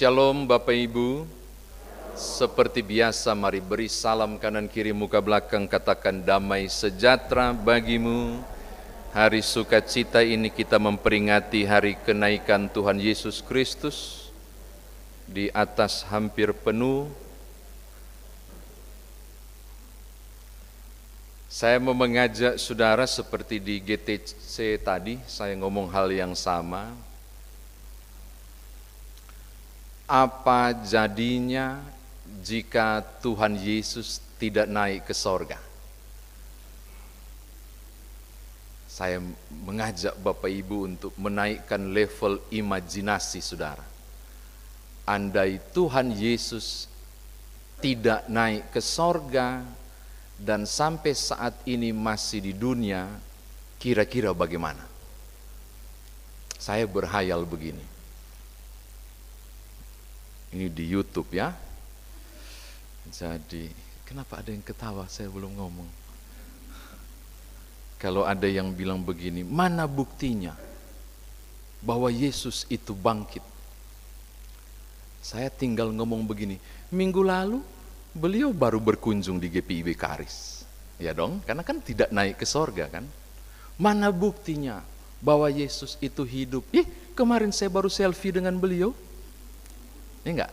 Shalom Bapak Ibu. Seperti biasa mari beri salam kanan kiri muka belakang katakan damai sejahtera bagimu. Hari sukacita ini kita memperingati hari kenaikan Tuhan Yesus Kristus di atas hampir penuh. Saya mau mengajak saudara seperti di GTC tadi, saya ngomong hal yang sama, apa jadinya jika Tuhan Yesus tidak naik ke sorga? Saya mengajak Bapak Ibu untuk menaikkan level imajinasi saudara. Andai Tuhan Yesus tidak naik ke sorga dan sampai saat ini masih di dunia, kira-kira bagaimana? Saya berhayal begini ini di YouTube ya. Jadi, kenapa ada yang ketawa? Saya belum ngomong. Kalau ada yang bilang begini, mana buktinya bahwa Yesus itu bangkit? Saya tinggal ngomong begini, minggu lalu beliau baru berkunjung di GPIB Karis. Ya dong, karena kan tidak naik ke sorga kan. Mana buktinya bahwa Yesus itu hidup? Ih, kemarin saya baru selfie dengan beliau, ini iya enggak?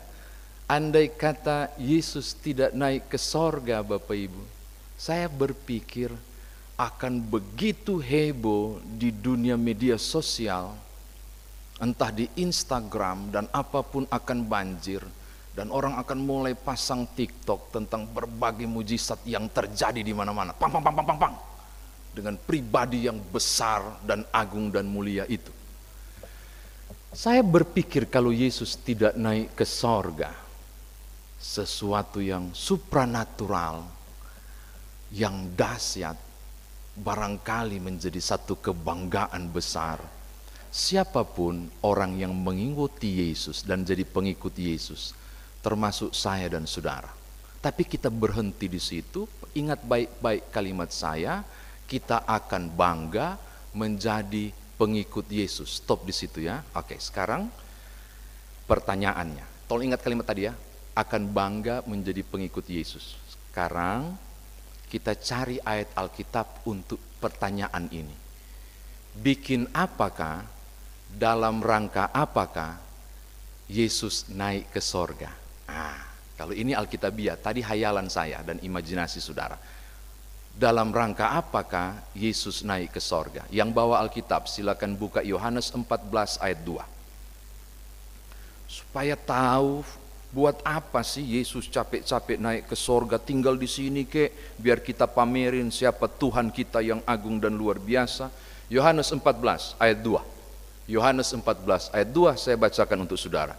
Andai kata Yesus tidak naik ke sorga Bapak Ibu, saya berpikir akan begitu heboh di dunia media sosial, entah di Instagram dan apapun akan banjir, dan orang akan mulai pasang TikTok tentang berbagai mujizat yang terjadi di mana-mana. pang, pang, pang, pang, pang. Dengan pribadi yang besar dan agung dan mulia itu. Saya berpikir kalau Yesus tidak naik ke sorga, sesuatu yang supranatural, yang dahsyat, barangkali menjadi satu kebanggaan besar. Siapapun orang yang mengikuti Yesus dan jadi pengikut Yesus, termasuk saya dan saudara. Tapi kita berhenti di situ, ingat baik-baik kalimat saya, kita akan bangga menjadi pengikut Yesus. Stop di situ ya. Oke, sekarang pertanyaannya. Tolong ingat kalimat tadi ya, akan bangga menjadi pengikut Yesus. Sekarang kita cari ayat Alkitab untuk pertanyaan ini. Bikin apakah, dalam rangka apakah Yesus naik ke sorga? Ah, kalau ini Alkitabiah, tadi hayalan saya dan imajinasi saudara dalam rangka apakah Yesus naik ke sorga? Yang bawa Alkitab silakan buka Yohanes 14 ayat 2. Supaya tahu buat apa sih Yesus capek-capek naik ke sorga tinggal di sini kek biar kita pamerin siapa Tuhan kita yang agung dan luar biasa. Yohanes 14 ayat 2. Yohanes 14 ayat 2 saya bacakan untuk saudara.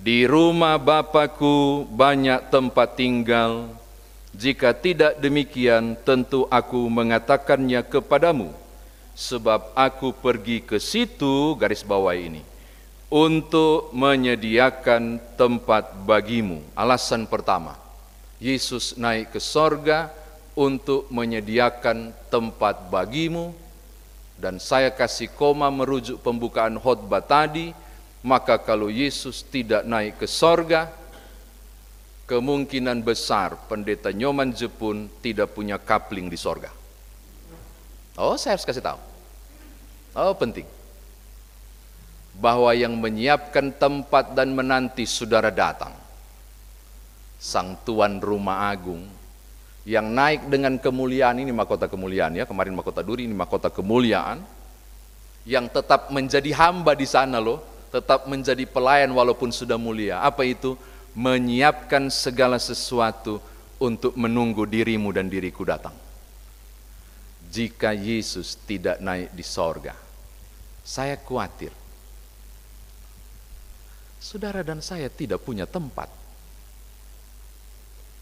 Di rumah Bapakku banyak tempat tinggal, jika tidak demikian, tentu aku mengatakannya kepadamu, sebab aku pergi ke situ garis bawah ini untuk menyediakan tempat bagimu. Alasan pertama, Yesus naik ke sorga untuk menyediakan tempat bagimu dan saya kasih koma merujuk pembukaan khotbah tadi, maka kalau Yesus tidak naik ke sorga, kemungkinan besar pendeta Nyoman Jepun tidak punya kapling di sorga. Oh, saya harus kasih tahu. Oh, penting. Bahwa yang menyiapkan tempat dan menanti saudara datang. Sang Tuan Rumah Agung yang naik dengan kemuliaan ini mahkota kemuliaan ya kemarin mahkota duri ini mahkota kemuliaan yang tetap menjadi hamba di sana loh tetap menjadi pelayan walaupun sudah mulia apa itu menyiapkan segala sesuatu untuk menunggu dirimu dan diriku datang. Jika Yesus tidak naik di sorga, saya khawatir. Saudara dan saya tidak punya tempat.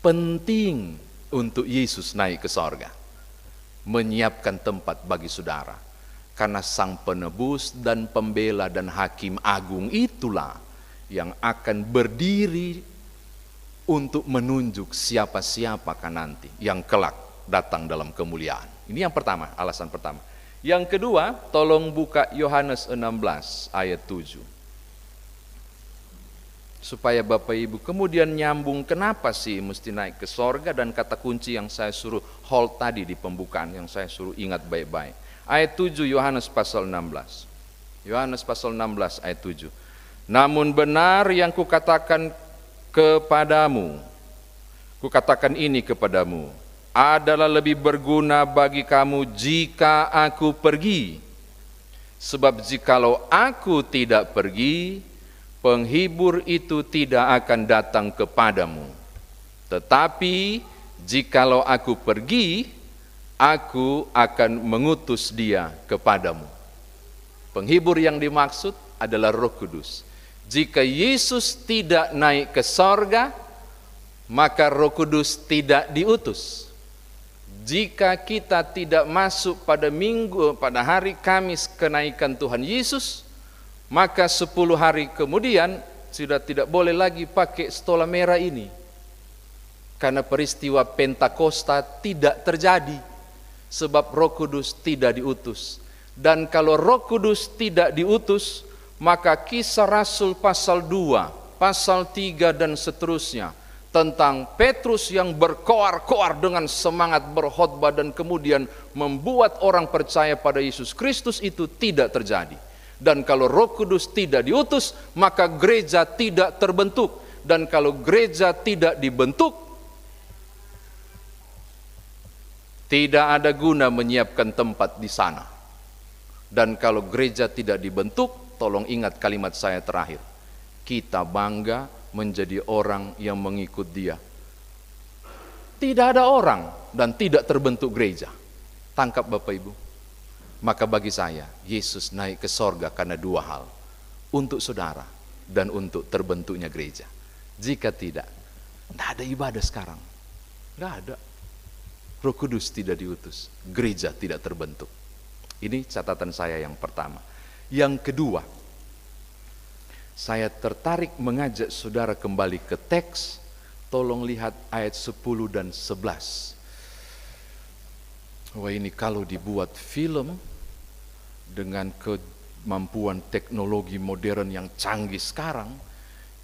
Penting untuk Yesus naik ke sorga. Menyiapkan tempat bagi saudara. Karena sang penebus dan pembela dan hakim agung itulah yang akan berdiri untuk menunjuk siapa-siapakah nanti yang kelak datang dalam kemuliaan. Ini yang pertama, alasan pertama. Yang kedua, tolong buka Yohanes 16 ayat 7. Supaya Bapak Ibu kemudian nyambung kenapa sih mesti naik ke sorga dan kata kunci yang saya suruh hold tadi di pembukaan yang saya suruh ingat baik-baik. Ayat 7 Yohanes pasal 16. Yohanes pasal 16 ayat 7. Namun benar yang kukatakan kepadamu, kukatakan ini kepadamu, adalah lebih berguna bagi kamu jika aku pergi. Sebab jikalau aku tidak pergi, penghibur itu tidak akan datang kepadamu. Tetapi jikalau aku pergi, aku akan mengutus dia kepadamu. Penghibur yang dimaksud adalah Roh Kudus. Jika Yesus tidak naik ke sorga, maka Roh Kudus tidak diutus. Jika kita tidak masuk pada minggu, pada hari Kamis kenaikan Tuhan Yesus, maka sepuluh hari kemudian sudah tidak boleh lagi pakai stola merah ini. Karena peristiwa Pentakosta tidak terjadi sebab Roh Kudus tidak diutus. Dan kalau Roh Kudus tidak diutus, maka kisah Rasul pasal 2, pasal 3 dan seterusnya tentang Petrus yang berkoar-koar dengan semangat berkhotbah dan kemudian membuat orang percaya pada Yesus Kristus itu tidak terjadi. Dan kalau Roh Kudus tidak diutus, maka gereja tidak terbentuk. Dan kalau gereja tidak dibentuk, tidak ada guna menyiapkan tempat di sana. Dan kalau gereja tidak dibentuk, Tolong ingat kalimat saya terakhir. Kita bangga menjadi orang yang mengikut dia. Tidak ada orang dan tidak terbentuk gereja. Tangkap Bapak Ibu. Maka bagi saya, Yesus naik ke sorga karena dua hal. Untuk saudara dan untuk terbentuknya gereja. Jika tidak, tidak ada ibadah sekarang. Tidak ada. Roh Kudus tidak diutus, gereja tidak terbentuk. Ini catatan saya yang pertama. Yang kedua, saya tertarik mengajak saudara kembali ke teks. Tolong lihat ayat 10 dan 11. Wah ini kalau dibuat film dengan kemampuan teknologi modern yang canggih sekarang,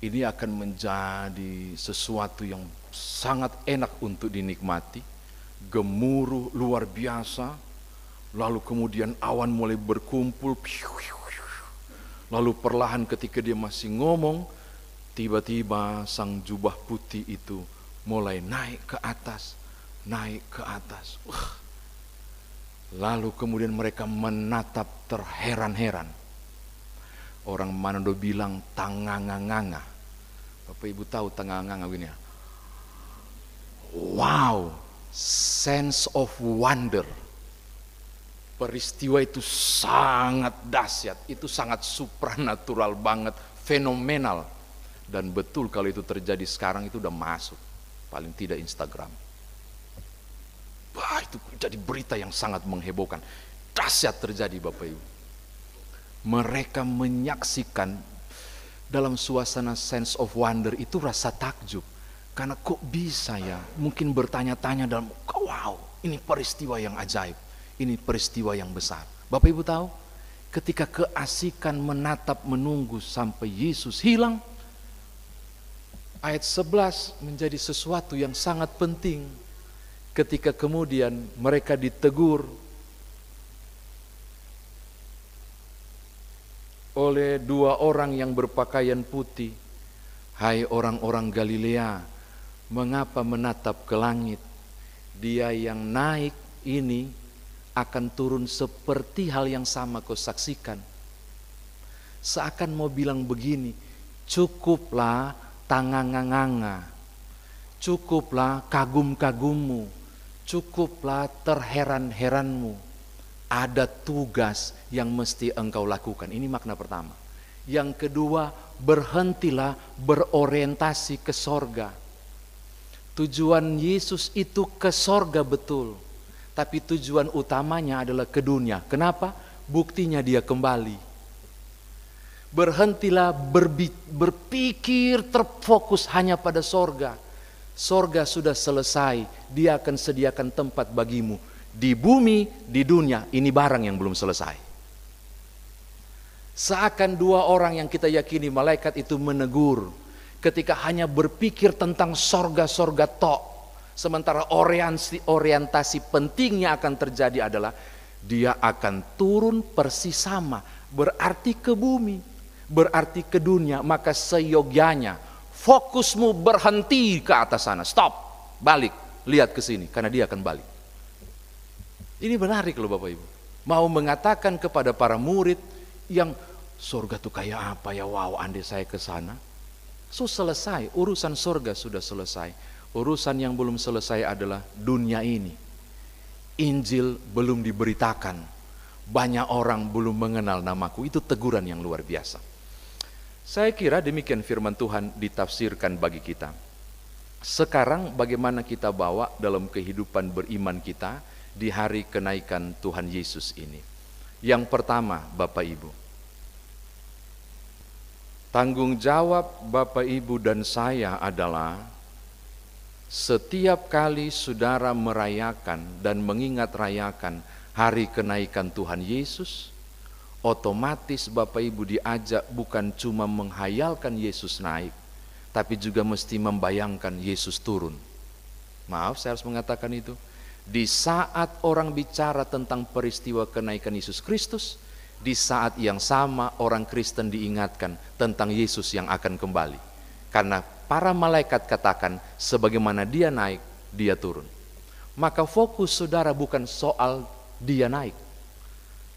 ini akan menjadi sesuatu yang sangat enak untuk dinikmati, gemuruh luar biasa, Lalu kemudian awan mulai berkumpul. Lalu perlahan ketika dia masih ngomong, tiba-tiba sang jubah putih itu mulai naik ke atas, naik ke atas. Lalu kemudian mereka menatap terheran-heran. Orang Manado bilang nganga. Bapak Ibu tahu nganga gini ya. Wow, sense of wonder peristiwa itu sangat dahsyat, itu sangat supranatural banget, fenomenal. Dan betul kalau itu terjadi sekarang itu udah masuk, paling tidak Instagram. Wah itu jadi berita yang sangat menghebohkan, dahsyat terjadi Bapak Ibu. Mereka menyaksikan dalam suasana sense of wonder itu rasa takjub. Karena kok bisa ya, mungkin bertanya-tanya dalam, wow ini peristiwa yang ajaib ini peristiwa yang besar. Bapak Ibu tahu, ketika keasikan menatap menunggu sampai Yesus hilang, ayat 11 menjadi sesuatu yang sangat penting ketika kemudian mereka ditegur oleh dua orang yang berpakaian putih. Hai orang-orang Galilea, mengapa menatap ke langit? Dia yang naik ini akan turun seperti hal yang sama kau saksikan. Seakan mau bilang begini, cukuplah tanganganganga, cukuplah kagum-kagummu, cukuplah terheran-heranmu. Ada tugas yang mesti engkau lakukan. Ini makna pertama. Yang kedua, berhentilah berorientasi ke sorga. Tujuan Yesus itu ke sorga betul tapi tujuan utamanya adalah ke dunia. Kenapa? Buktinya dia kembali. Berhentilah berpikir terfokus hanya pada sorga. Sorga sudah selesai, dia akan sediakan tempat bagimu. Di bumi, di dunia, ini barang yang belum selesai. Seakan dua orang yang kita yakini malaikat itu menegur ketika hanya berpikir tentang sorga-sorga tok Sementara orientasi, orientasi pentingnya akan terjadi adalah dia akan turun persis sama, berarti ke bumi, berarti ke dunia, maka seyogyanya fokusmu berhenti ke atas sana, stop, balik, lihat ke sini karena dia akan balik. Ini menarik loh Bapak Ibu. Mau mengatakan kepada para murid yang surga tuh kayak apa ya wow andai saya ke sana. So selesai, urusan surga sudah selesai urusan yang belum selesai adalah dunia ini. Injil belum diberitakan, banyak orang belum mengenal namaku. Itu teguran yang luar biasa. Saya kira demikian firman Tuhan ditafsirkan bagi kita. Sekarang bagaimana kita bawa dalam kehidupan beriman kita di hari kenaikan Tuhan Yesus ini. Yang pertama, Bapak Ibu. Tanggung jawab Bapak Ibu dan saya adalah setiap kali saudara merayakan dan mengingat rayakan hari kenaikan Tuhan Yesus, otomatis Bapak Ibu diajak bukan cuma menghayalkan Yesus naik, tapi juga mesti membayangkan Yesus turun. Maaf, saya harus mengatakan itu. Di saat orang bicara tentang peristiwa kenaikan Yesus Kristus, di saat yang sama orang Kristen diingatkan tentang Yesus yang akan kembali. Karena para malaikat katakan, sebagaimana dia naik, dia turun. Maka fokus saudara bukan soal dia naik.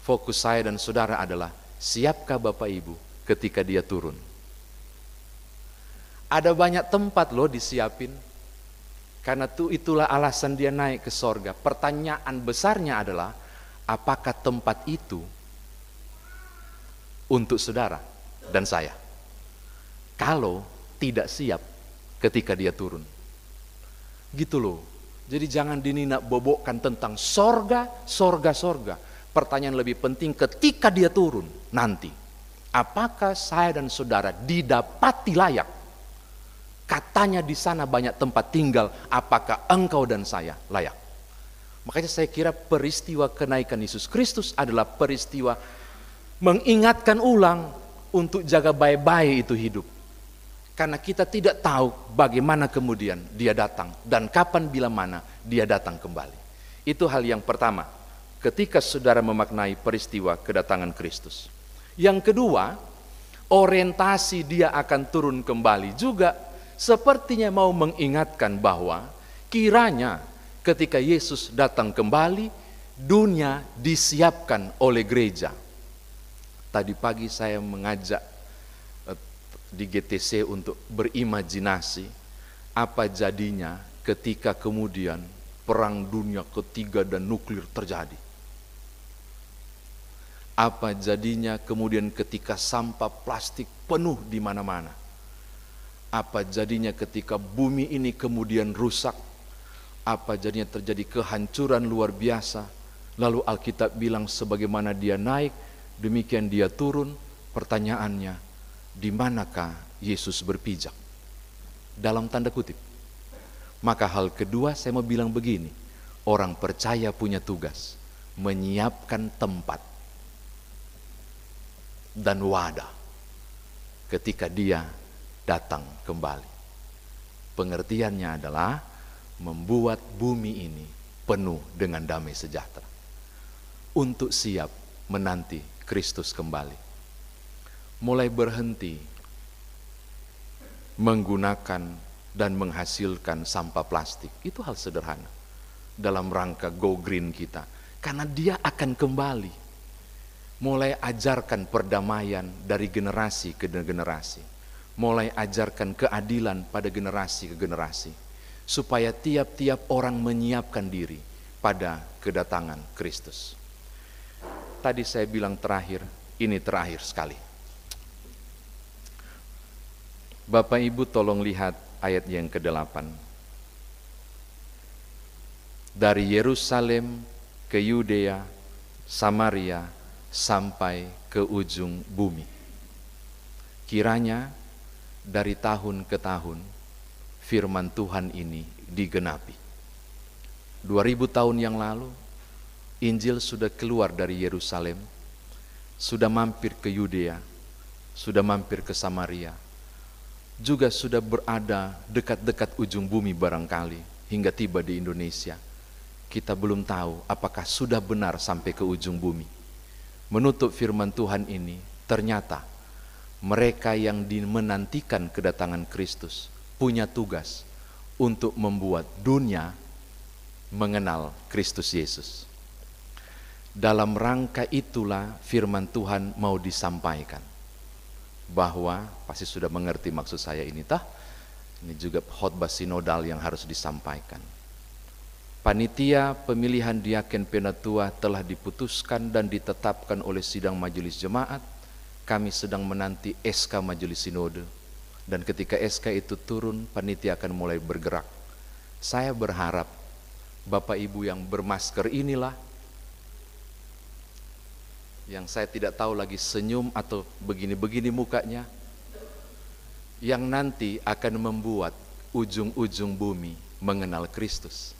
Fokus saya dan saudara adalah, siapkah Bapak Ibu ketika dia turun? Ada banyak tempat loh disiapin, karena itu itulah alasan dia naik ke sorga. Pertanyaan besarnya adalah, apakah tempat itu untuk saudara dan saya? Kalau tidak siap ketika dia turun. Gitu loh. Jadi jangan dinina bobokkan tentang sorga, sorga, sorga. Pertanyaan lebih penting ketika dia turun nanti. Apakah saya dan saudara didapati layak? Katanya di sana banyak tempat tinggal, apakah engkau dan saya layak? Makanya saya kira peristiwa kenaikan Yesus Kristus adalah peristiwa mengingatkan ulang untuk jaga baik-baik itu hidup karena kita tidak tahu bagaimana kemudian dia datang dan kapan bila mana dia datang kembali. Itu hal yang pertama ketika saudara memaknai peristiwa kedatangan Kristus. Yang kedua, orientasi dia akan turun kembali juga sepertinya mau mengingatkan bahwa kiranya ketika Yesus datang kembali dunia disiapkan oleh gereja. Tadi pagi saya mengajak di GTC untuk berimajinasi apa jadinya ketika kemudian perang dunia ketiga dan nuklir terjadi. Apa jadinya kemudian ketika sampah plastik penuh di mana-mana? Apa jadinya ketika bumi ini kemudian rusak? Apa jadinya terjadi kehancuran luar biasa? Lalu Alkitab bilang sebagaimana dia naik, demikian dia turun. Pertanyaannya, di manakah Yesus berpijak? Dalam tanda kutip. Maka hal kedua saya mau bilang begini, orang percaya punya tugas menyiapkan tempat dan wadah ketika dia datang kembali. Pengertiannya adalah membuat bumi ini penuh dengan damai sejahtera untuk siap menanti Kristus kembali mulai berhenti menggunakan dan menghasilkan sampah plastik. Itu hal sederhana dalam rangka go green kita. Karena dia akan kembali. Mulai ajarkan perdamaian dari generasi ke generasi. Mulai ajarkan keadilan pada generasi ke generasi. Supaya tiap-tiap orang menyiapkan diri pada kedatangan Kristus. Tadi saya bilang terakhir, ini terakhir sekali Bapak Ibu tolong lihat ayat yang ke-8. Dari Yerusalem ke Yudea, Samaria, sampai ke ujung bumi. Kiranya dari tahun ke tahun firman Tuhan ini digenapi. 2000 tahun yang lalu Injil sudah keluar dari Yerusalem, sudah mampir ke Yudea, sudah mampir ke Samaria, juga sudah berada dekat-dekat ujung bumi barangkali hingga tiba di Indonesia. Kita belum tahu apakah sudah benar sampai ke ujung bumi. Menutup firman Tuhan ini, ternyata mereka yang dinantikan kedatangan Kristus punya tugas untuk membuat dunia mengenal Kristus Yesus. Dalam rangka itulah firman Tuhan mau disampaikan bahwa pasti sudah mengerti maksud saya ini tah ini juga khotbah sinodal yang harus disampaikan. Panitia pemilihan diaken penatua telah diputuskan dan ditetapkan oleh sidang majelis jemaat. Kami sedang menanti SK majelis sinode. Dan ketika SK itu turun, panitia akan mulai bergerak. Saya berharap Bapak Ibu yang bermasker inilah yang saya tidak tahu lagi senyum atau begini-begini mukanya yang nanti akan membuat ujung-ujung bumi mengenal Kristus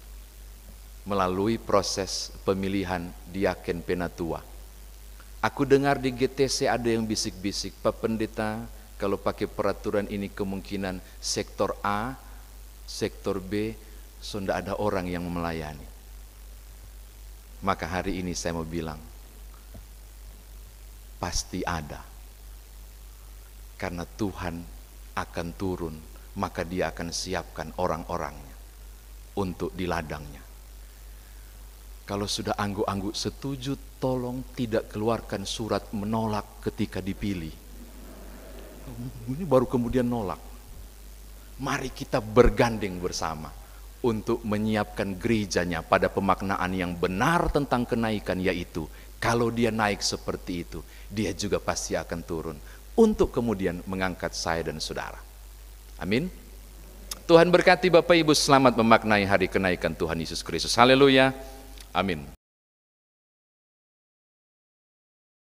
melalui proses pemilihan diaken penatua. Aku dengar di GTC ada yang bisik-bisik, Pak Pendeta, kalau pakai peraturan ini kemungkinan sektor A, sektor B, sudah ada orang yang melayani. Maka hari ini saya mau bilang, pasti ada. Karena Tuhan akan turun, maka dia akan siapkan orang-orangnya untuk di ladangnya. Kalau sudah angguk-angguk setuju, tolong tidak keluarkan surat menolak ketika dipilih. Ini baru kemudian nolak. Mari kita bergandeng bersama untuk menyiapkan gerejanya pada pemaknaan yang benar tentang kenaikan yaitu kalau dia naik seperti itu, dia juga pasti akan turun untuk kemudian mengangkat saya dan saudara. Amin. Tuhan berkati Bapak Ibu selamat memaknai hari kenaikan Tuhan Yesus Kristus. Haleluya. Amin.